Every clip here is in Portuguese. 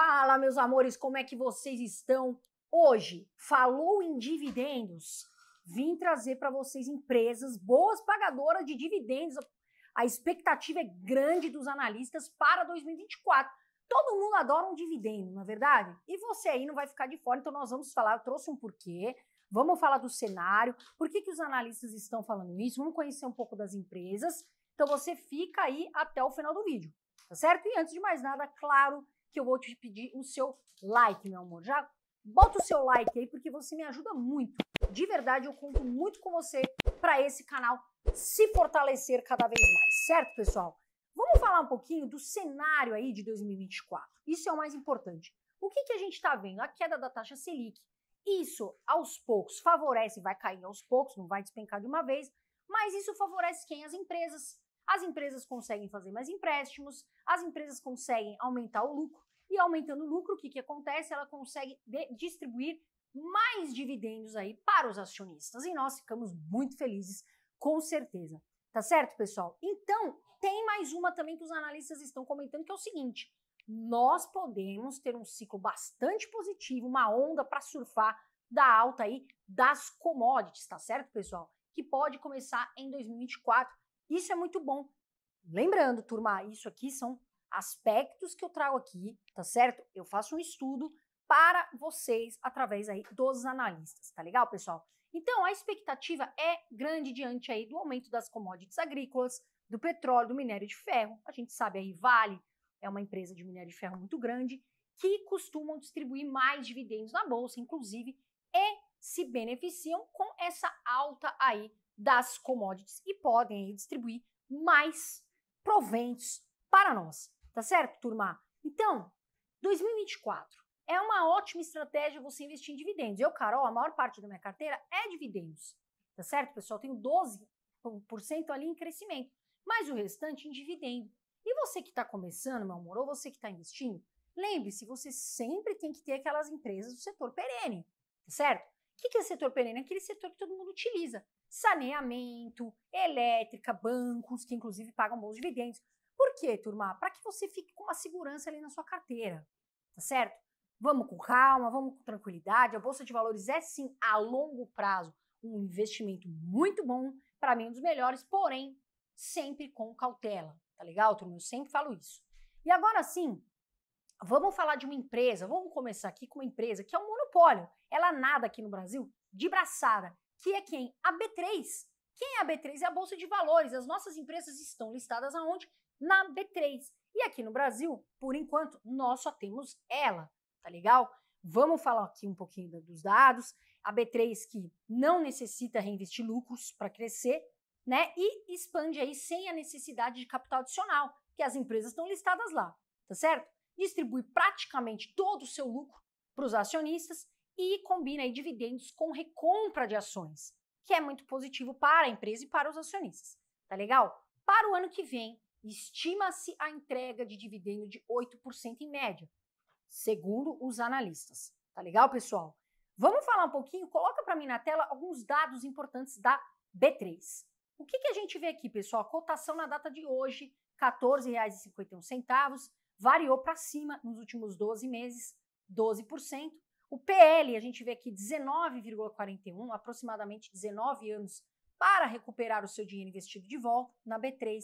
Fala, meus amores, como é que vocês estão? Hoje, falou em dividendos, vim trazer para vocês empresas boas pagadoras de dividendos. A expectativa é grande dos analistas para 2024. Todo mundo adora um dividendo, na é verdade? E você aí não vai ficar de fora, então nós vamos falar, eu trouxe um porquê, vamos falar do cenário, por que, que os analistas estão falando isso, vamos conhecer um pouco das empresas. Então você fica aí até o final do vídeo, tá certo? E antes de mais nada, claro, que eu vou te pedir o seu like, meu amor. Já bota o seu like aí porque você me ajuda muito. De verdade, eu conto muito com você para esse canal se fortalecer cada vez mais, certo, pessoal? Vamos falar um pouquinho do cenário aí de 2024. Isso é o mais importante. O que, que a gente está vendo? A queda da taxa Selic. Isso, aos poucos, favorece, vai cair aos poucos, não vai despencar de uma vez, mas isso favorece quem? As empresas as empresas conseguem fazer mais empréstimos, as empresas conseguem aumentar o lucro, e aumentando o lucro, o que, que acontece? Ela consegue distribuir mais dividendos aí para os acionistas. E nós ficamos muito felizes, com certeza. Tá certo, pessoal? Então, tem mais uma também que os analistas estão comentando, que é o seguinte: nós podemos ter um ciclo bastante positivo, uma onda para surfar da alta aí das commodities, tá certo, pessoal? Que pode começar em 2024 isso é muito bom. Lembrando, turma, isso aqui são aspectos que eu trago aqui, tá certo? Eu faço um estudo para vocês através aí dos analistas, tá legal, pessoal? Então, a expectativa é grande diante aí do aumento das commodities agrícolas, do petróleo, do minério de ferro. A gente sabe aí, Vale é uma empresa de minério de ferro muito grande que costumam distribuir mais dividendos na bolsa, inclusive, e se beneficiam com essa alta aí das commodities e podem distribuir mais proventos para nós. Tá certo, turma? Então, 2024 é uma ótima estratégia você investir em dividendos. Eu, Carol, a maior parte da minha carteira é dividendos. Tá certo, pessoal? Tenho 12% ali em crescimento, mas o restante em dividendo. E você que está começando, meu amor, ou você que está investindo, lembre-se, você sempre tem que ter aquelas empresas do setor perene, tá certo? O que é setor perene? É aquele setor que todo mundo utiliza saneamento, elétrica, bancos, que inclusive pagam bons dividendos. Por quê, turma? Para que você fique com uma segurança ali na sua carteira, tá certo? Vamos com calma, vamos com tranquilidade. A Bolsa de Valores é sim, a longo prazo, um investimento muito bom, para mim um dos melhores, porém, sempre com cautela, tá legal, turma? Eu sempre falo isso. E agora sim, vamos falar de uma empresa, vamos começar aqui com uma empresa que é um monopólio. Ela nada aqui no Brasil de braçada que é quem? A B3. Quem é a B3? É a Bolsa de Valores. As nossas empresas estão listadas aonde? Na B3. E aqui no Brasil, por enquanto, nós só temos ela, tá legal? Vamos falar aqui um pouquinho dos dados. A B3 que não necessita reinvestir lucros para crescer, né? E expande aí sem a necessidade de capital adicional, que as empresas estão listadas lá, tá certo? Distribui praticamente todo o seu lucro para os acionistas e combina aí dividendos com recompra de ações, que é muito positivo para a empresa e para os acionistas. Tá legal? Para o ano que vem, estima-se a entrega de dividendo de 8% em média, segundo os analistas. Tá legal, pessoal? Vamos falar um pouquinho, coloca para mim na tela alguns dados importantes da B3. O que, que a gente vê aqui, pessoal? A cotação na data de hoje, R$ 14,51, variou para cima nos últimos 12 meses, 12%, o PL, a gente vê aqui 19,41, aproximadamente 19 anos para recuperar o seu dinheiro investido de volta na B3.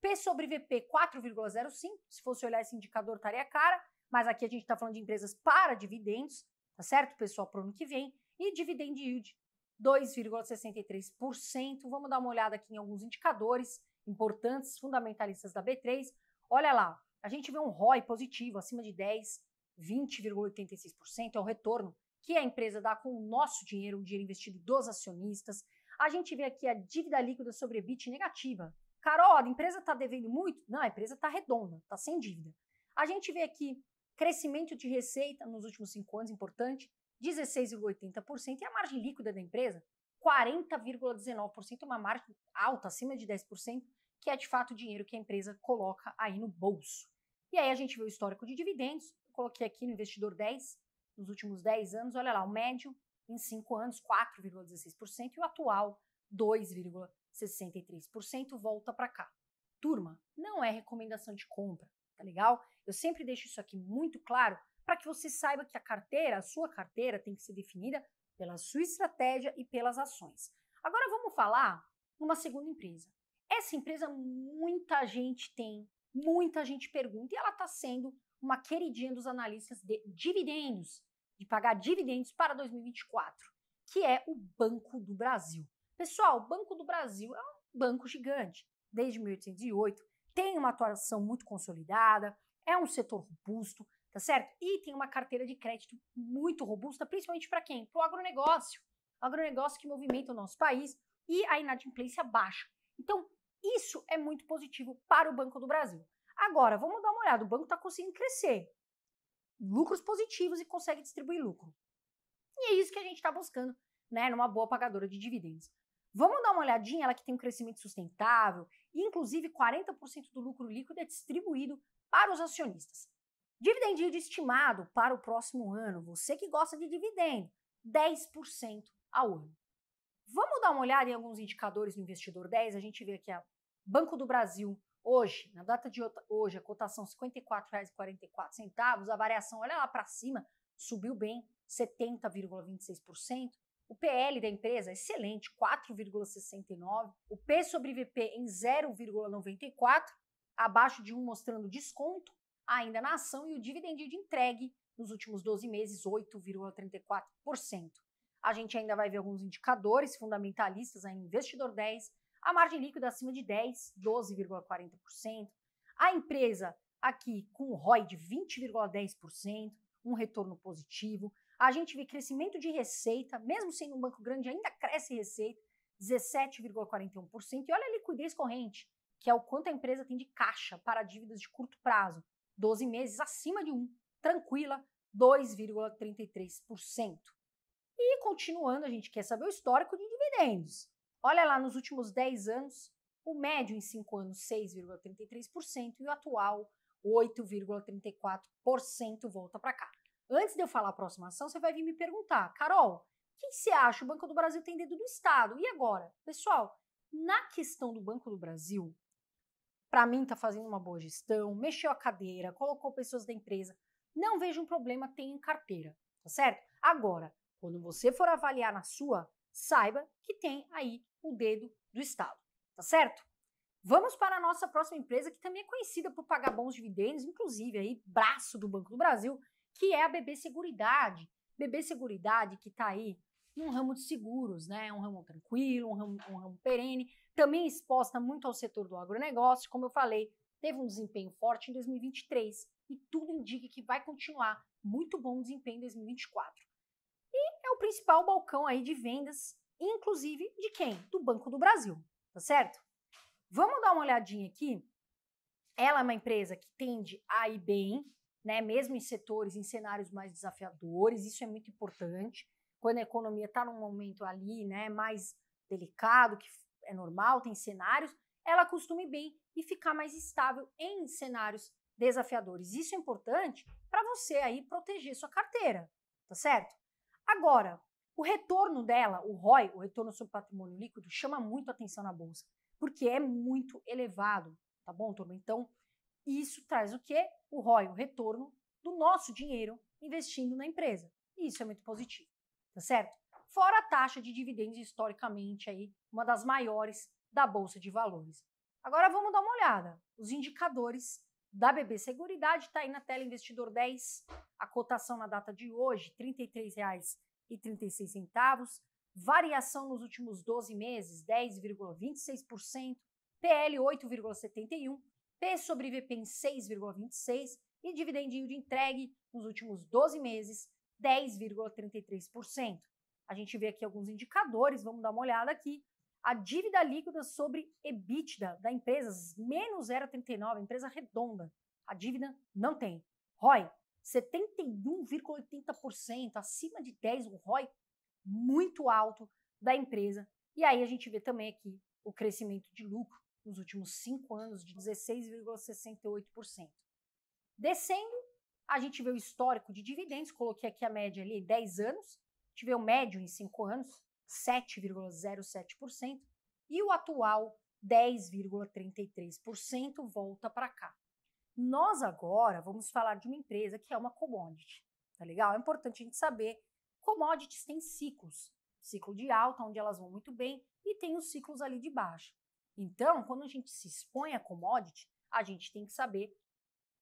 P sobre VP 4,05, se fosse olhar esse indicador estaria cara, mas aqui a gente está falando de empresas para dividendos, tá certo, pessoal, para o ano que vem. E dividend yield 2,63%. Vamos dar uma olhada aqui em alguns indicadores importantes, fundamentalistas da B3. Olha lá, a gente vê um ROI positivo, acima de 10, 20,86% é o retorno que a empresa dá com o nosso dinheiro, o dinheiro investido dos acionistas. A gente vê aqui a dívida líquida sobre EBIT negativa. Carol, a empresa está devendo muito? Não, a empresa está redonda, está sem dívida. A gente vê aqui crescimento de receita nos últimos cinco anos, importante, 16,80%. E a margem líquida da empresa, 40,19%, uma margem alta, acima de 10%, que é de fato o dinheiro que a empresa coloca aí no bolso. E aí a gente vê o histórico de dividendos, coloquei aqui no investidor 10, nos últimos 10 anos, olha lá, o médio em 5 anos, 4,16%, e o atual, 2,63%, volta para cá. Turma, não é recomendação de compra, tá legal? Eu sempre deixo isso aqui muito claro para que você saiba que a carteira, a sua carteira, tem que ser definida pela sua estratégia e pelas ações. Agora vamos falar numa segunda empresa. Essa empresa muita gente tem, muita gente pergunta e ela está sendo uma queridinha dos analistas de dividendos, de pagar dividendos para 2024, que é o Banco do Brasil. Pessoal, o Banco do Brasil é um banco gigante, desde 1808, tem uma atuação muito consolidada, é um setor robusto, tá certo? E tem uma carteira de crédito muito robusta, principalmente para quem? Para o agronegócio. O agronegócio que movimenta o nosso país e a inadimplência baixa. Então, isso é muito positivo para o Banco do Brasil. Agora, vamos dar uma olhada, o banco está conseguindo crescer, lucros positivos e consegue distribuir lucro. E é isso que a gente está buscando, né, numa boa pagadora de dividendos. Vamos dar uma olhadinha, ela que tem um crescimento sustentável, e inclusive 40% do lucro líquido é distribuído para os acionistas. Dividend estimado para o próximo ano, você que gosta de dividendo, 10% ao ano. Vamos dar uma olhada em alguns indicadores do investidor 10, a gente vê aqui a Banco do Brasil Hoje, na data de hoje, a cotação é R$ 54,44, a variação, olha lá para cima, subiu bem, 70,26%. O PL da empresa, é excelente, 4,69%. O P sobre VP em 0,94%, abaixo de 1, mostrando desconto ainda na ação. E o dividend de entregue nos últimos 12 meses, 8,34%. A gente ainda vai ver alguns indicadores fundamentalistas, a investidor 10% a margem líquida acima de 10, 12,40%, a empresa aqui com ROI de 20,10%, um retorno positivo. A gente vê crescimento de receita, mesmo sendo um banco grande, ainda cresce receita, 17,41%. E olha a liquidez corrente, que é o quanto a empresa tem de caixa para dívidas de curto prazo, 12 meses acima de 1, tranquila, 2,33%. E continuando, a gente quer saber o histórico de dividendos. Olha lá, nos últimos 10 anos, o médio em 5 anos 6,33% e o atual 8,34% volta para cá. Antes de eu falar a próxima ação, você vai vir me perguntar, Carol, o que você acha? O Banco do Brasil tem dedo do Estado. E agora? Pessoal, na questão do Banco do Brasil, para mim está fazendo uma boa gestão, mexeu a cadeira, colocou pessoas da empresa. Não vejo um problema, tem em carteira, tá certo? Agora, quando você for avaliar na sua, saiba que tem aí o dedo do Estado, tá certo? Vamos para a nossa próxima empresa, que também é conhecida por pagar bons dividendos, inclusive aí braço do Banco do Brasil, que é a BB Seguridade. BB Seguridade que está aí num ramo de seguros, né? Um ramo tranquilo, um ramo, um ramo perene, também exposta muito ao setor do agronegócio, como eu falei, teve um desempenho forte em 2023 e tudo indica que vai continuar muito bom desempenho em 2024 é o principal balcão aí de vendas, inclusive de quem? Do Banco do Brasil, tá certo? Vamos dar uma olhadinha aqui. Ela é uma empresa que tende a ir bem, né? Mesmo em setores, em cenários mais desafiadores, isso é muito importante. Quando a economia está num momento ali, né, mais delicado, que é normal, tem cenários, ela costuma ir bem e ficar mais estável em cenários desafiadores. Isso é importante para você aí proteger sua carteira, tá certo? Agora, o retorno dela, o ROI, o retorno sobre patrimônio líquido, chama muito atenção na bolsa, porque é muito elevado, tá bom, turma? Então, isso traz o quê? O ROI, o retorno do nosso dinheiro investindo na empresa. E isso é muito positivo, tá certo? Fora a taxa de dividendos, historicamente, aí, uma das maiores da Bolsa de Valores. Agora vamos dar uma olhada. Os indicadores da BB Seguridade. Está aí na tela, investidor 10, a cotação na data de hoje, R$ 33,36. Variação nos últimos 12 meses, 10,26%. PL 8,71%. P sobre VP em 6,26%. E dividendinho de entregue nos últimos 12 meses, 10,33%. A gente vê aqui alguns indicadores, vamos dar uma olhada aqui a dívida líquida sobre EBITDA da empresa, menos 0,39, empresa redonda. A dívida não tem. ROI, 71,80%, acima de 10, um ROI muito alto da empresa. E aí a gente vê também aqui o crescimento de lucro nos últimos cinco anos de 16,68%. Descendo, a gente vê o histórico de dividendos, coloquei aqui a média ali 10 anos, vê o médio em 5 anos, 7,07%, e o atual 10,33% volta para cá. Nós agora vamos falar de uma empresa que é uma commodity, tá legal? É importante a gente saber, commodities têm ciclos, ciclo de alta onde elas vão muito bem e tem os ciclos ali de baixo Então, quando a gente se expõe a commodity, a gente tem que saber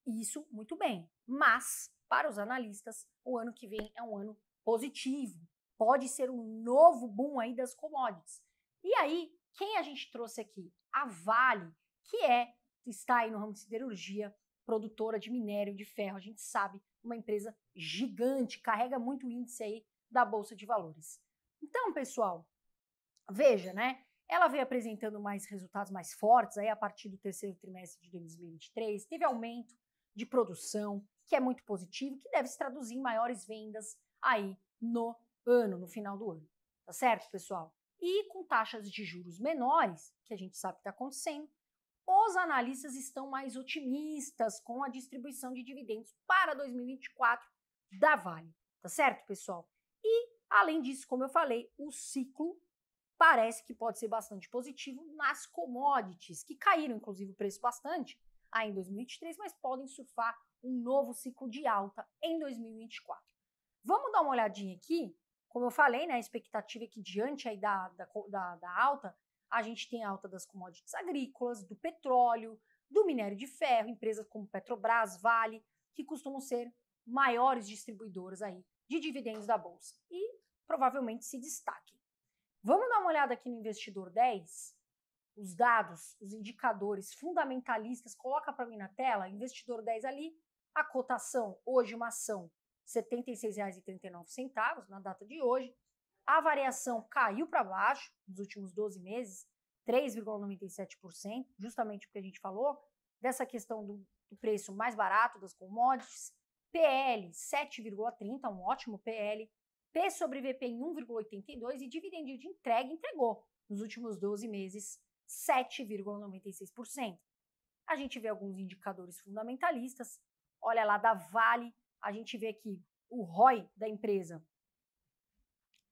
isso muito bem. Mas para os analistas, o ano que vem é um ano positivo, pode ser um novo boom aí das commodities. E aí, quem a gente trouxe aqui? A Vale, que é está aí no ramo de siderurgia, produtora de minério de ferro, a gente sabe, uma empresa gigante, carrega muito índice aí da bolsa de valores. Então, pessoal, veja, né? Ela veio apresentando mais resultados mais fortes aí a partir do terceiro trimestre de 2023, teve aumento de produção, que é muito positivo, que deve se traduzir em maiores vendas aí no ano, no final do ano. Tá certo, pessoal? E com taxas de juros menores, que a gente sabe que está acontecendo, os analistas estão mais otimistas com a distribuição de dividendos para 2024 da Vale. Tá certo, pessoal? E, além disso, como eu falei, o ciclo parece que pode ser bastante positivo nas commodities, que caíram, inclusive, o preço bastante aí em 2023, mas podem surfar um novo ciclo de alta em 2024. Vamos dar uma olhadinha aqui como eu falei, né, a expectativa é que diante aí da, da, da, da alta, a gente tem alta das commodities agrícolas, do petróleo, do minério de ferro, empresas como Petrobras, Vale, que costumam ser maiores distribuidoras aí de dividendos da bolsa e provavelmente se destaquem. Vamos dar uma olhada aqui no investidor 10? Os dados, os indicadores fundamentalistas, coloca para mim na tela, investidor 10 ali, a cotação hoje uma ação R$ 76,39 na data de hoje. A variação caiu para baixo nos últimos 12 meses, 3,97%, justamente porque a gente falou dessa questão do, do preço mais barato das commodities. PL 7,30, um ótimo PL. P sobre VP em 1,82 e dividendo de entrega entregou nos últimos 12 meses 7,96%. A gente vê alguns indicadores fundamentalistas. Olha lá da Vale, a gente vê que o ROI da empresa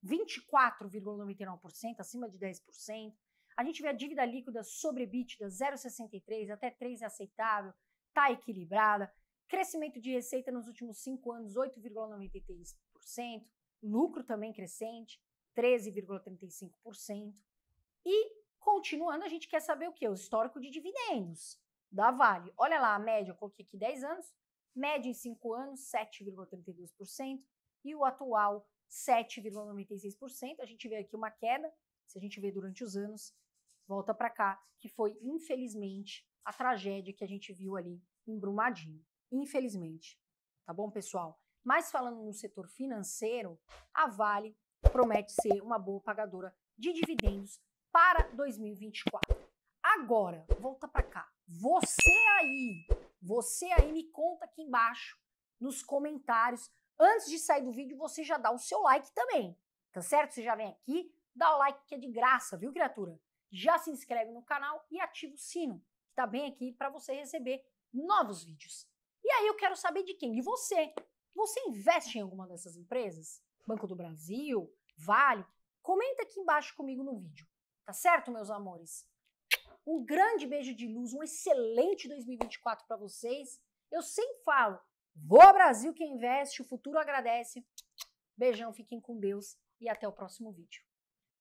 24,99%, acima de 10%. A gente vê a dívida líquida sobre EBITDA 0,63 até 3 é aceitável, está equilibrada. Crescimento de receita nos últimos 5 anos 8,93%, lucro também crescente 13,35%. E continuando, a gente quer saber o que? O histórico de dividendos da Vale. Olha lá, a média, eu coloquei aqui 10 anos, média em 5 anos 7,32% e o atual 7,96%. A gente vê aqui uma queda, se a gente vê durante os anos, volta para cá, que foi infelizmente a tragédia que a gente viu ali em Brumadinho. Infelizmente, tá bom, pessoal? Mas falando no setor financeiro, a Vale promete ser uma boa pagadora de dividendos para 2024. Agora, volta para cá. Você aí você aí me conta aqui embaixo nos comentários. Antes de sair do vídeo, você já dá o seu like também, tá certo? Você já vem aqui, dá o like que é de graça, viu, criatura? Já se inscreve no canal e ativa o sino, que tá bem aqui para você receber novos vídeos. E aí eu quero saber de quem? De você. Você investe em alguma dessas empresas? Banco do Brasil, Vale? Comenta aqui embaixo comigo no vídeo, tá certo, meus amores? Um grande beijo de luz, um excelente 2024 para vocês. Eu sempre falo, ao Brasil quem investe, o futuro agradece. Beijão, fiquem com Deus e até o próximo vídeo.